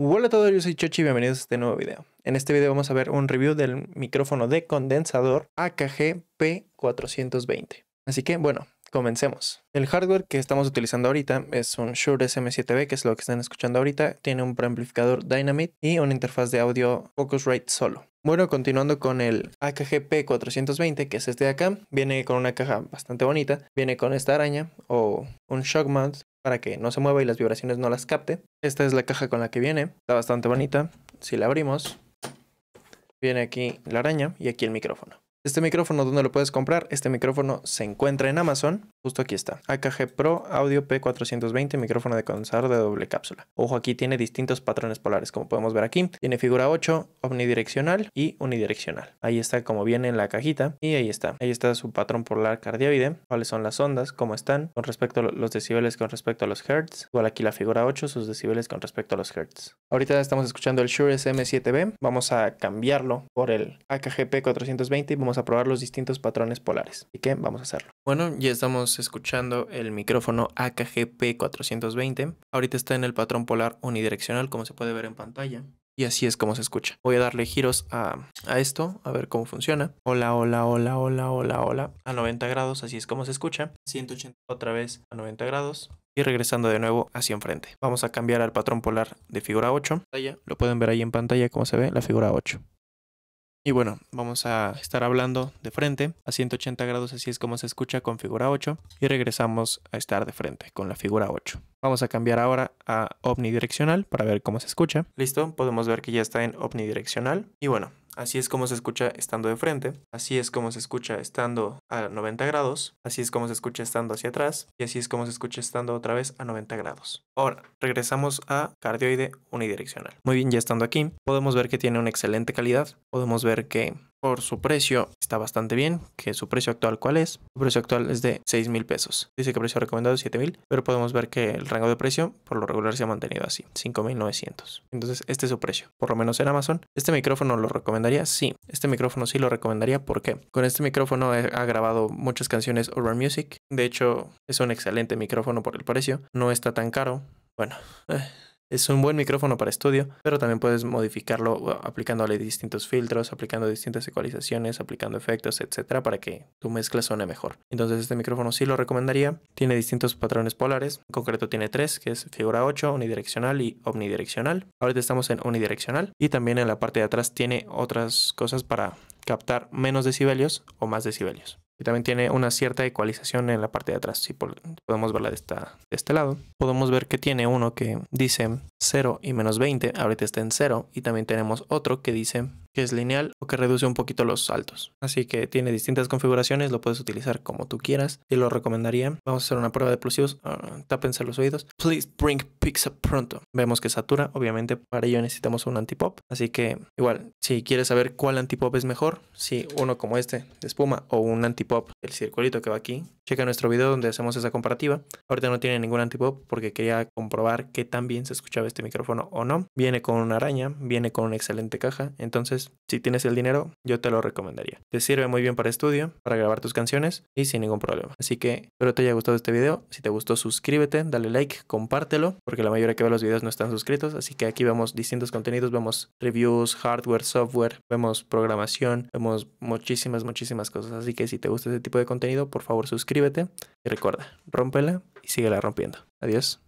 Hola a todos, yo soy Chochi y bienvenidos a este nuevo video. En este video vamos a ver un review del micrófono de condensador AKG P420. Así que bueno, comencemos. El hardware que estamos utilizando ahorita es un Shure SM7B, que es lo que están escuchando ahorita. Tiene un preamplificador Dynamite y una interfaz de audio Focusrite solo. Bueno, continuando con el AKG P420, que es este de acá, viene con una caja bastante bonita, viene con esta araña o un shock mount para que no se mueva y las vibraciones no las capte. Esta es la caja con la que viene, está bastante bonita. Si la abrimos, viene aquí la araña y aquí el micrófono. Este micrófono, ¿dónde lo puedes comprar? Este micrófono se encuentra en Amazon. Justo aquí está. AKG Pro Audio P420, micrófono de condensador de doble cápsula. Ojo, aquí tiene distintos patrones polares, como podemos ver aquí. Tiene figura 8, omnidireccional y unidireccional. Ahí está como viene en la cajita y ahí está. Ahí está su patrón polar cardioide, cuáles son las ondas, cómo están, con respecto a los decibeles con respecto a los hertz. Igual aquí la figura 8, sus decibeles con respecto a los hertz. Ahorita estamos escuchando el Shure SM7B. Vamos a cambiarlo por el AKG P420 y vamos a probar los distintos patrones polares. Así que vamos a hacerlo. Bueno, ya estamos escuchando el micrófono AKGP 420. Ahorita está en el patrón polar unidireccional como se puede ver en pantalla. Y así es como se escucha. Voy a darle giros a, a esto, a ver cómo funciona. Hola, hola, hola, hola, hola, hola. A 90 grados, así es como se escucha. 180 otra vez a 90 grados y regresando de nuevo hacia enfrente. Vamos a cambiar al patrón polar de figura 8. Lo pueden ver ahí en pantalla como se ve la figura 8. Y bueno, vamos a estar hablando de frente a 180 grados, así es como se escucha con figura 8 y regresamos a estar de frente con la figura 8. Vamos a cambiar ahora a omnidireccional para ver cómo se escucha. Listo, podemos ver que ya está en omnidireccional y bueno, Así es como se escucha estando de frente, así es como se escucha estando a 90 grados, así es como se escucha estando hacia atrás y así es como se escucha estando otra vez a 90 grados. Ahora, regresamos a cardioide unidireccional. Muy bien, ya estando aquí, podemos ver que tiene una excelente calidad, podemos ver que por su precio está bastante bien, ¿Qué su precio actual cuál es. Su precio actual es de 6 mil pesos. Dice que el precio recomendado es 7 mil, pero podemos ver que el rango de precio por lo regular se ha mantenido así, 5.900. Entonces este es su precio, por lo menos en Amazon. ¿Este micrófono lo recomendaría? Sí, este micrófono sí lo recomendaría ¿Por qué? con este micrófono ha grabado muchas canciones Urban Music. De hecho, es un excelente micrófono por el precio, no está tan caro. Bueno, eh, es un buen micrófono para estudio, pero también puedes modificarlo uh, aplicándole distintos filtros, aplicando distintas ecualizaciones, aplicando efectos, etcétera, para que tu mezcla suene mejor. Entonces, este micrófono sí lo recomendaría. Tiene distintos patrones polares. En concreto, tiene tres, que es figura 8, unidireccional y omnidireccional. Ahorita estamos en unidireccional. Y también en la parte de atrás tiene otras cosas para captar menos decibelios o más decibelios y también tiene una cierta ecualización en la parte de atrás. Si podemos verla de, esta, de este lado, podemos ver que tiene uno que dice 0 y menos 20, ahorita está en 0, y también tenemos otro que dice que es lineal o que reduce un poquito los saltos. Así que tiene distintas configuraciones, lo puedes utilizar como tú quieras y lo recomendaría. Vamos a hacer una prueba de plusivos, uh, ah, tápense los oídos. Please bring pizza pronto. Vemos que satura, obviamente para ello necesitamos un antipop, así que igual, si quieres saber cuál antipop es mejor, si uno como este de espuma o un antipop, el circulito que va aquí, Checa nuestro video donde hacemos esa comparativa. Ahorita no tiene ningún antipop porque quería comprobar que también se escuchaba este micrófono o no. Viene con una araña, viene con una excelente caja. Entonces, si tienes el dinero, yo te lo recomendaría. Te sirve muy bien para estudio, para grabar tus canciones y sin ningún problema. Así que espero te haya gustado este video. Si te gustó, suscríbete, dale like, compártelo, porque la mayoría que ve los videos no están suscritos. Así que aquí vemos distintos contenidos, vemos reviews, hardware, software, vemos programación, vemos muchísimas, muchísimas cosas. Así que si te gusta este tipo de contenido, por favor suscríbete suscríbete y recuerda, rómpela y síguela rompiendo. Adiós.